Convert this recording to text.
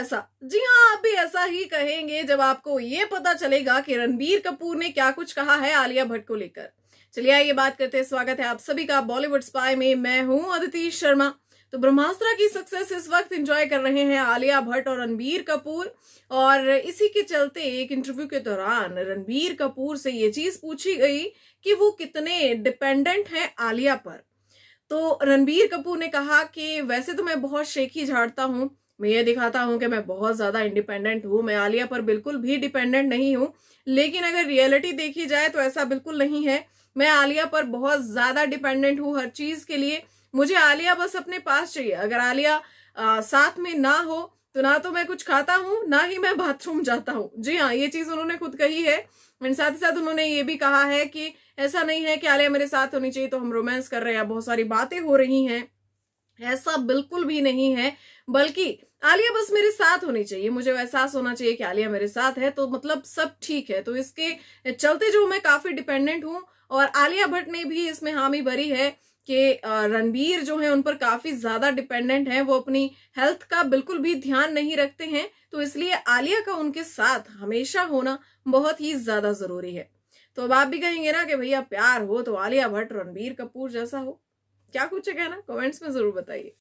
ऐसा जी हाँ आप भी ऐसा ही कहेंगे जब आपको ये पता चलेगा कि रणबीर कपूर ने क्या कुछ कहा है आलिया भट्ट को लेकर चलिए आइए बात करते हैं स्वागत है आप सभी का बॉलीवुड स्पाई में मैं हूँ अदिति शर्मा तो ब्रह्मास्त्र की सक्सेस इस वक्त एंजॉय कर रहे हैं आलिया भट्ट और रणबीर कपूर और इसी के चलते एक इंटरव्यू के दौरान रणबीर कपूर से ये चीज पूछी गई कि वो कितने डिपेंडेंट हैं आलिया पर तो रणबीर कपूर ने कहा कि वैसे तो मैं बहुत शेखी झाड़ता हूँ मैं ये दिखाता हूँ कि मैं बहुत ज़्यादा इंडिपेंडेंट हूँ मैं आलिया पर बिल्कुल भी डिपेंडेंट नहीं हूँ लेकिन अगर रियलिटी देखी जाए तो ऐसा बिल्कुल नहीं है मैं आलिया पर बहुत ज़्यादा डिपेंडेंट हूँ हर चीज़ के लिए मुझे आलिया बस अपने पास चाहिए अगर आलिया आ, साथ में ना हो तो ना तो मैं कुछ खाता हूँ ना ही मैं बाथरूम जाता हूँ जी हाँ ये चीज़ उन्होंने खुद कही है एंड साथ ही साथ उन्होंने ये भी कहा है कि ऐसा नहीं है कि आलिया मेरे साथ होनी चाहिए तो हम रोमांस कर रहे हैं बहुत सारी बातें हो रही हैं ऐसा बिल्कुल भी नहीं है बल्कि आलिया बस मेरे साथ होनी चाहिए मुझे एहसास होना चाहिए कि आलिया मेरे साथ है तो मतलब सब ठीक है तो इसके चलते जो मैं काफी डिपेंडेंट हूँ और आलिया भट्ट ने भी इसमें हामी भरी है कि रणबीर जो है उन पर काफी ज्यादा डिपेंडेंट हैं वो अपनी हेल्थ का बिल्कुल भी ध्यान नहीं रखते हैं तो इसलिए आलिया का उनके साथ हमेशा होना बहुत ही ज्यादा जरूरी है तो अब आप भी कहेंगे ना कि भैया प्यार हो तो आलिया भट्ट रणबीर कपूर जैसा हो क्या कुछ है कहना कमेंट्स में जरूर बताइए